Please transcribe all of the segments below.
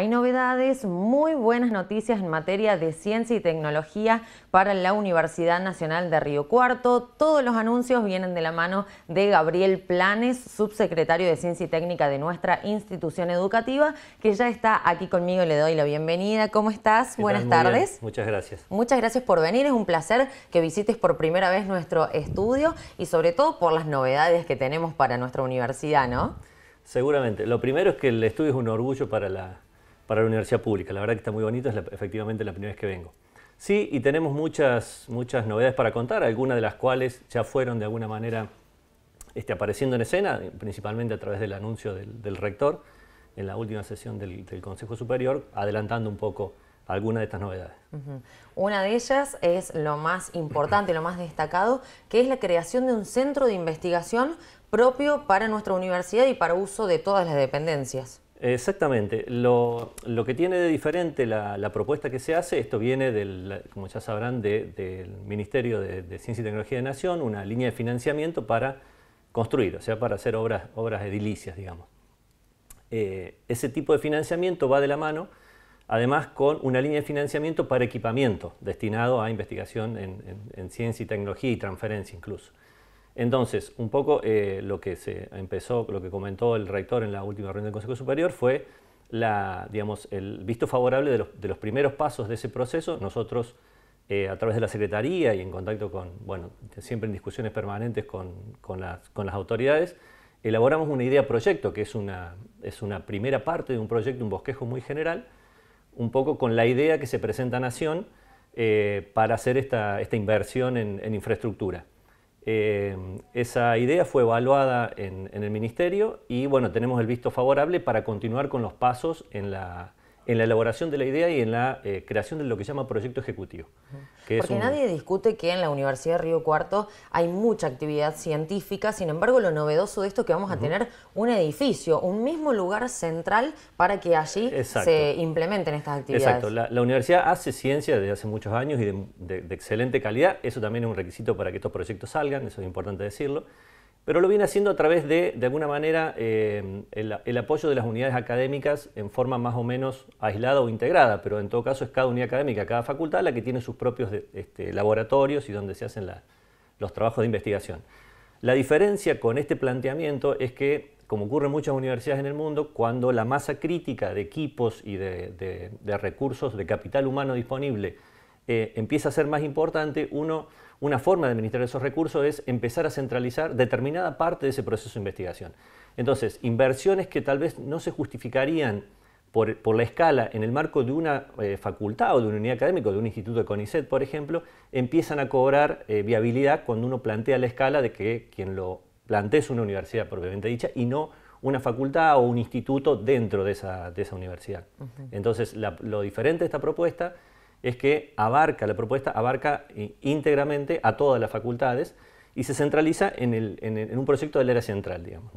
Hay novedades, muy buenas noticias en materia de ciencia y tecnología para la Universidad Nacional de Río Cuarto. Todos los anuncios vienen de la mano de Gabriel Planes, subsecretario de Ciencia y Técnica de nuestra institución educativa, que ya está aquí conmigo. Le doy la bienvenida. ¿Cómo estás? Buenas tardes. Muchas gracias. Muchas gracias por venir. Es un placer que visites por primera vez nuestro estudio y sobre todo por las novedades que tenemos para nuestra universidad, ¿no? Seguramente. Lo primero es que el estudio es un orgullo para la para la universidad pública. La verdad que está muy bonito, es efectivamente la primera vez que vengo. Sí, y tenemos muchas, muchas novedades para contar, algunas de las cuales ya fueron de alguna manera este, apareciendo en escena, principalmente a través del anuncio del, rector en la última sesión del, Consejo Superior, adelantando un poco algunas de estas novedades. Una de ellas es lo más importante, lo más destacado, que es la creación de un centro de investigación propio para nuestra universidad y para uso de todas las dependencias. Exactamente. Lo, que tiene de diferente la, propuesta que se hace, esto viene, del, como ya sabrán, del Ministerio de, Ciencia y Tecnología de Nación, una línea de financiamiento para construir, o sea, para hacer obras, edilicias, digamos. Eh, ese tipo de financiamiento va de la mano, además, con una línea de financiamiento para equipamiento destinado a investigación en ciencia y tecnología y transferencia incluso. Entonces, un poco eh, lo que se empezó, lo que comentó el rector en la última reunión del Consejo Superior fue el visto favorable de los, primeros pasos de ese proceso. Nosotros, eh, a través de la Secretaría y en contacto con, bueno, siempre en discusiones permanentes con, las, autoridades, elaboramos una idea proyecto, que es una, primera parte de un proyecto, un bosquejo muy general, un poco con la idea que se presenta a Nación eh, para hacer esta, inversión en infraestructura. Eh, esa idea fue evaluada en, en, el Ministerio y bueno, tenemos el visto favorable para continuar con los pasos en la, en la elaboración de la idea y en la eh, creación de lo que se llama proyecto ejecutivo. Porque nadie discute que en la Universidad de Río Cuarto hay mucha actividad científica, sin embargo lo novedoso de esto es que vamos a tener un edificio, un mismo lugar central para que allí se implementen estas actividades. Exacto, la, universidad hace ciencia desde hace muchos años y de excelente calidad, eso también es un requisito para que estos proyectos salgan, eso es importante decirlo pero lo viene haciendo a través de, de alguna manera, eh, el, apoyo de las unidades académicas en forma más o menos aislada o integrada, pero en todo caso es cada unidad académica, cada facultad la que tiene sus propios este, laboratorios y donde se hacen los trabajos de investigación. La diferencia con este planteamiento es que, como ocurre en muchas universidades en el mundo, cuando la masa crítica de equipos y de recursos de capital humano disponible eh, empieza a ser más importante, una forma de administrar esos recursos es empezar a centralizar determinada parte de ese proceso de investigación. Entonces, inversiones que tal vez no se justificarían por, la escala en el marco de una eh, facultad o de una unidad académica, de un instituto de CONICET, por ejemplo, empiezan a cobrar eh, viabilidad cuando uno plantea la escala de que quien lo plantea es una universidad propiamente dicha y no una facultad o un instituto dentro de esa, universidad. Entonces, lo diferente de esta propuesta es que abarca, la propuesta abarca eh, íntegramente a todas las facultades y se centraliza en, un proyecto del área central, digamos.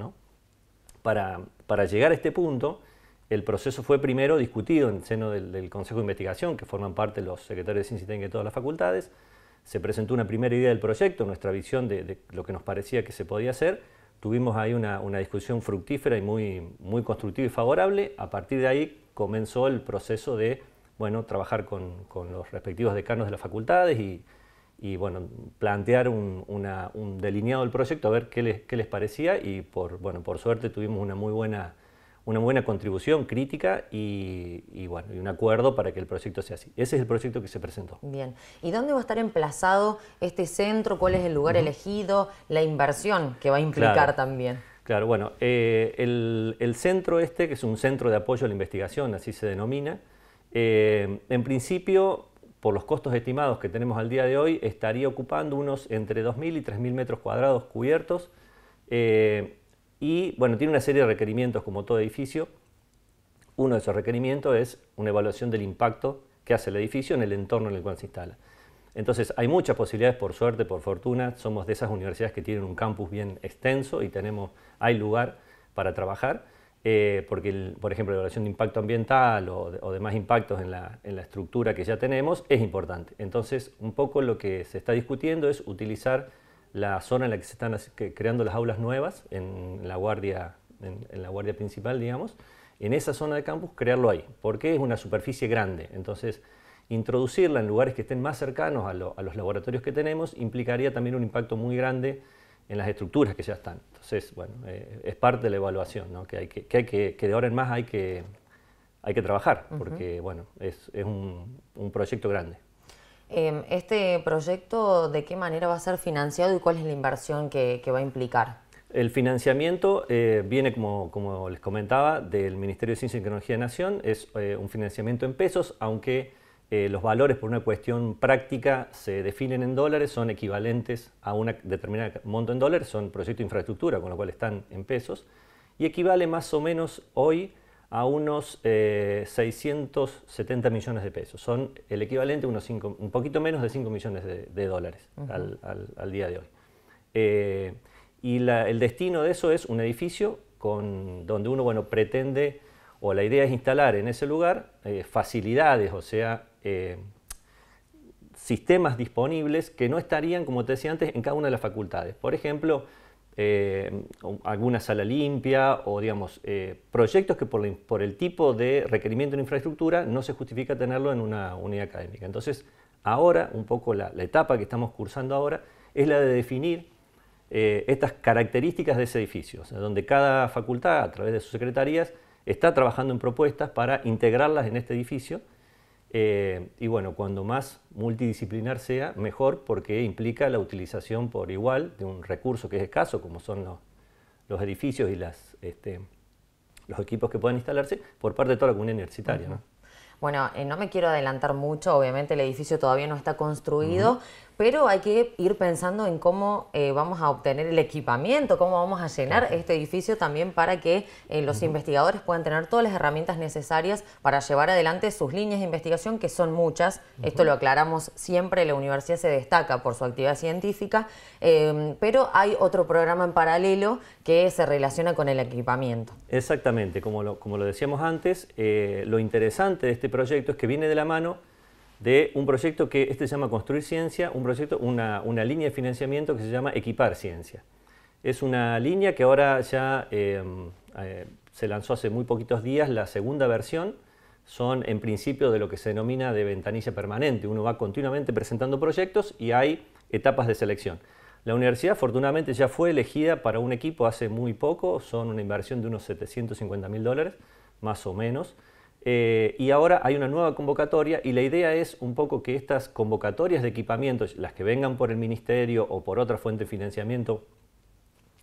Para, llegar a este punto, el proceso fue primero discutido en el seno del, Consejo de Investigación, que forman parte los secretarios de Ciencia y de todas las facultades, se presentó una primera idea del proyecto, nuestra visión de, lo que nos parecía que se podía hacer, tuvimos ahí una, una, discusión fructífera y muy, muy constructiva y favorable, a partir de ahí comenzó el proceso de bueno, trabajar con, con los respectivos decanos de las facultades y, y bueno, plantear un, un, delineado del proyecto, a ver qué les, qué les parecía y por, bueno, por suerte tuvimos una muy buena, una buena contribución crítica y, y, bueno, y un acuerdo para que el proyecto sea así. Ese es el proyecto que se presentó. Bien, ¿y dónde va a estar emplazado este centro? ¿Cuál es el lugar elegido? La inversión que va a implicar también. Claro, bueno, eh, el, el centro este, que es un centro de apoyo a la investigación, así se denomina, eh, en principio, por los costos estimados que tenemos al día de hoy, estaría ocupando unos entre 2.000 y 3.000 metros cuadrados cubiertos. Eh, y bueno, tiene una serie de requerimientos como todo edificio. Uno de esos requerimientos es una evaluación del impacto que hace el edificio en el entorno en el cual se instala. Entonces, hay muchas posibilidades, por suerte, por fortuna, somos de esas universidades que tienen un campus bien extenso y tenemos, hay lugar para trabajar. Eh, porque, por ejemplo, la evaluación de impacto ambiental o, demás impactos en la, estructura que ya tenemos es importante. Entonces, un poco lo que se está discutiendo es utilizar la zona en la que se están creando las aulas nuevas, en la guardia, en, la guardia principal, digamos, en esa zona de campus, crearlo ahí, porque es una superficie grande. Entonces, introducirla en lugares que estén más cercanos a los laboratorios que tenemos implicaría también un impacto muy grande en las estructuras que ya están. Entonces, bueno, eh, es parte de la evaluación, que, hay hay que, de ahora en más hay que, hay que trabajar, porque bueno, es, un, proyecto grande. Em, ¿Este proyecto de qué manera va a ser financiado y cuál es la inversión que, va a implicar? El financiamiento eh, viene, como, como, les comentaba, del Ministerio de Ciencia y Tecnología de Nación, es eh, un financiamiento en pesos, aunque eh, los valores por una cuestión práctica se definen en dólares, son equivalentes a un determinado monto en dólares, son proyectos de infraestructura, con lo cual están en pesos, y equivale más o menos hoy a unos 670 eh, millones de pesos. Son el equivalente a unos un poquito menos de 5 millones de, dólares al, día de hoy. Eh, y el destino de eso es un edificio con, donde uno bueno, pretende, o la idea es instalar en ese lugar facilidades, o sea, eh, sistemas disponibles que no estarían, como te decía antes, en cada una de las facultades. Por ejemplo, eh, alguna sala limpia o, digamos, eh, proyectos que por, el tipo de requerimiento de infraestructura no se justifica tenerlo en una unidad académica. Entonces, ahora, un poco la, etapa que estamos cursando ahora es la de definir estas características de ese edificio, donde cada facultad, a través de sus secretarías, está trabajando en propuestas para integrarlas en este edificio eh, y bueno, cuando más multidisciplinar sea, mejor porque implica la utilización por igual de un recurso que es escaso, como son los, edificios y las, este, los equipos que puedan instalarse, por parte de toda la comunidad universitaria. Bueno, eh, no me quiero adelantar mucho, obviamente el edificio todavía no está construido, pero hay que ir pensando en cómo eh, vamos a obtener el equipamiento, cómo vamos a llenar este edificio también para que eh, los investigadores puedan tener todas las herramientas necesarias para llevar adelante sus líneas de investigación, que son muchas. Esto lo aclaramos siempre, la universidad se destaca por su actividad científica, em, pero hay otro programa en paralelo que se relaciona con el equipamiento. Exactamente, como como lo decíamos antes, eh, lo interesante de este proyecto es que viene de la mano de un proyecto que este se llama Construir Ciencia, proyecto, una, línea de financiamiento que se llama Equipar Ciencia. Es una línea que ahora ya em, eh, se lanzó hace muy poquitos días la segunda versión. Son en principio de lo que se denomina de ventanilla permanente. Uno va continuamente presentando proyectos y hay etapas de selección. La universidad afortunadamente ya fue elegida para un equipo hace muy poco. Son una inversión de unos 750 mil dólares, más o menos. Eh, y ahora hay una nueva convocatoria y la idea es un poco que estas convocatorias de equipamiento, las que vengan por el ministerio o por otra fuente de financiamiento,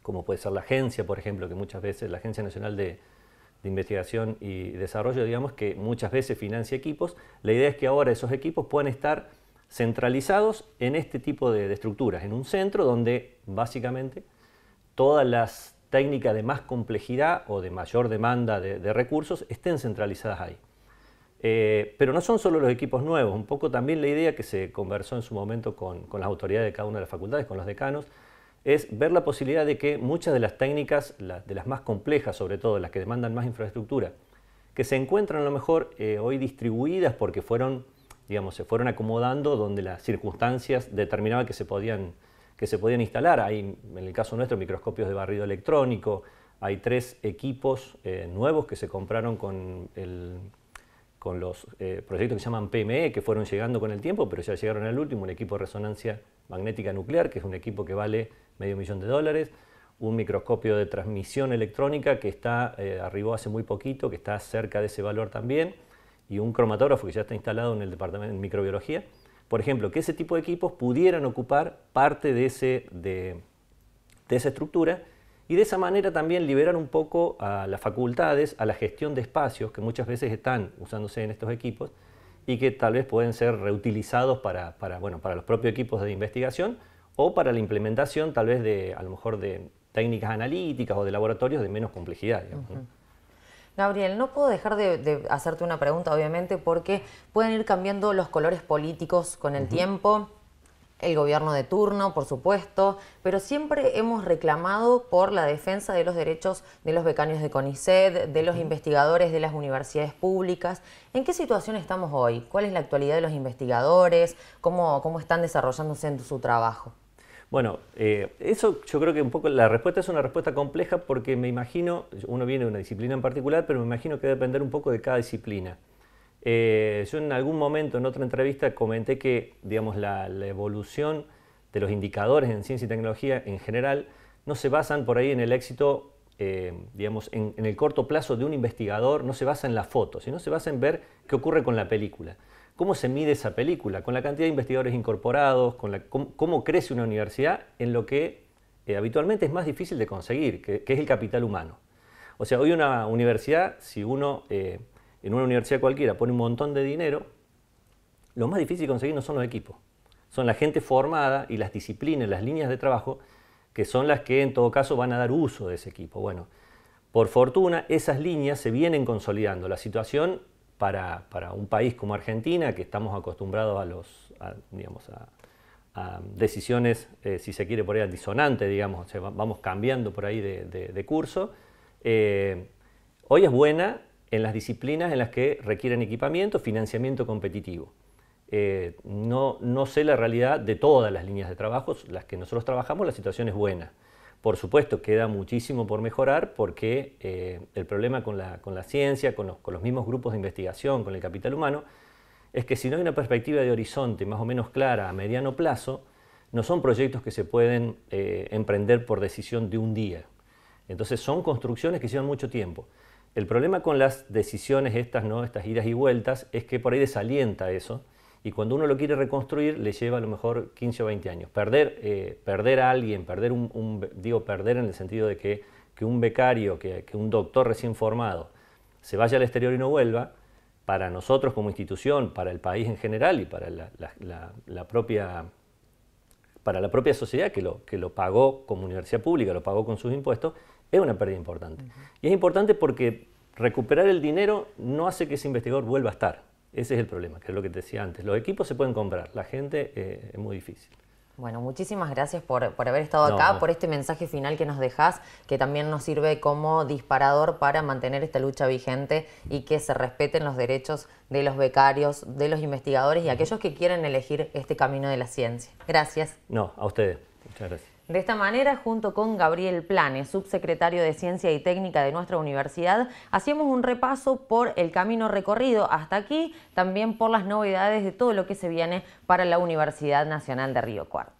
como puede ser la agencia, por ejemplo, que muchas veces la Agencia Nacional de, Investigación y Desarrollo, digamos, que muchas veces financia equipos, la idea es que ahora esos equipos puedan estar centralizados en este tipo de estructuras, en un centro donde básicamente todas las técnica de más complejidad o de mayor demanda de, recursos estén centralizadas ahí. Eh, pero no son solo los equipos nuevos, un poco también la idea que se conversó en su momento con, las autoridades de cada una de las facultades, con los decanos, es ver la posibilidad de que muchas de las técnicas, de las más complejas sobre todo, las que demandan más infraestructura, que se encuentran a lo mejor eh, hoy distribuidas porque fueron, digamos, se fueron acomodando donde las circunstancias determinaban que se podían que se podían instalar. Hay, en el caso nuestro, microscopios de barrido electrónico. Hay tres equipos eh, nuevos que se compraron con, con los eh, proyectos que se llaman PME, que fueron llegando con el tiempo, pero ya llegaron al último, un equipo de resonancia magnética nuclear, que es un equipo que vale medio millón de dólares, un microscopio de transmisión electrónica que está, eh, arribó hace muy poquito, que está cerca de ese valor también, y un cromatógrafo que ya está instalado en el departamento de microbiología, por ejemplo, que ese tipo de equipos pudieran ocupar parte de, ese, de, esa estructura y de esa manera también liberar un poco a las facultades, a la gestión de espacios que muchas veces están usándose en estos equipos y que tal vez pueden ser reutilizados para, los propios equipos de investigación o para la implementación tal vez de, a lo mejor, de técnicas analíticas o de laboratorios de menos complejidad. Gabriel, no puedo dejar de, hacerte una pregunta, obviamente, porque pueden ir cambiando los colores políticos con el tiempo el gobierno de turno, por supuesto, pero siempre hemos reclamado por la defensa de los derechos de los becarios de CONICET, de los investigadores de las universidades públicas. ¿En qué situación estamos hoy? ¿Cuál es la actualidad de los investigadores? ¿Cómo, cómo están desarrollándose en su trabajo? Bueno, eh, eso yo creo que un poco la respuesta es una respuesta compleja porque me imagino, uno viene de una disciplina en particular, pero me imagino que debe depender un poco de cada disciplina. Eh, yo en algún momento en otra entrevista comenté que, digamos, la, evolución de los indicadores en ciencia y tecnología en general no se basan por ahí en el éxito eh, digamos, en, en, el corto plazo de un investigador no se basa en la foto, sino se basa en ver qué ocurre con la película. ¿Cómo se mide esa película? Con la cantidad de investigadores incorporados, con cómo, crece una universidad en lo que eh, habitualmente es más difícil de conseguir, que, es el capital humano. O sea, hoy una universidad, si uno eh, en una universidad cualquiera pone un montón de dinero, lo más difícil de conseguir no son los equipos, son la gente formada y las disciplinas, las líneas de trabajo, que son las que en todo caso van a dar uso de ese equipo. Bueno, por fortuna esas líneas se vienen consolidando. La situación para, un país como Argentina, que estamos acostumbrados a, los, decisiones, eh, si se quiere por ahí, disonante, digamos, vamos cambiando por ahí de, curso. Eh, hoy es buena en las disciplinas en las que requieren equipamiento, financiamiento competitivo. Eh, no, no sé la realidad de todas las líneas de trabajo, las que nosotros trabajamos, la situación es buena. Por supuesto, queda muchísimo por mejorar porque eh, el problema con la, ciencia, con los, mismos grupos de investigación, con el capital humano, es que si no hay una perspectiva de horizonte más o menos clara a mediano plazo, no son proyectos que se pueden eh, emprender por decisión de un día. Entonces son construcciones que llevan mucho tiempo. El problema con las decisiones estas, ¿no? estas idas y vueltas, es que por ahí desalienta eso y cuando uno lo quiere reconstruir le lleva a lo mejor 15 o 20 años. Perder, eh, perder a alguien, perder un, digo perder en el sentido de que, un becario, que, un doctor recién formado se vaya al exterior y no vuelva, para nosotros como institución, para el país en general y para la, propia para la propia sociedad que lo, que lo pagó como universidad pública, lo pagó con sus impuestos, es una pérdida importante. Y es importante porque recuperar el dinero no hace que ese investigador vuelva a estar. Ese es el problema, que es lo que te decía antes. Los equipos se pueden comprar, la gente eh, es muy difícil. Bueno, muchísimas gracias por, haber estado acá, por este mensaje final que nos dejas, que también nos sirve como disparador para mantener esta lucha vigente y que se respeten los derechos de los becarios, de los investigadores y aquellos que quieren elegir este camino de la ciencia. Gracias. No, a ustedes. Muchas gracias. De esta manera, junto con Gabriel Plane, subsecretario de Ciencia y Técnica de nuestra universidad, hacíamos un repaso por el camino recorrido hasta aquí, también por las novedades de todo lo que se viene para la Universidad Nacional de Río Cuarto.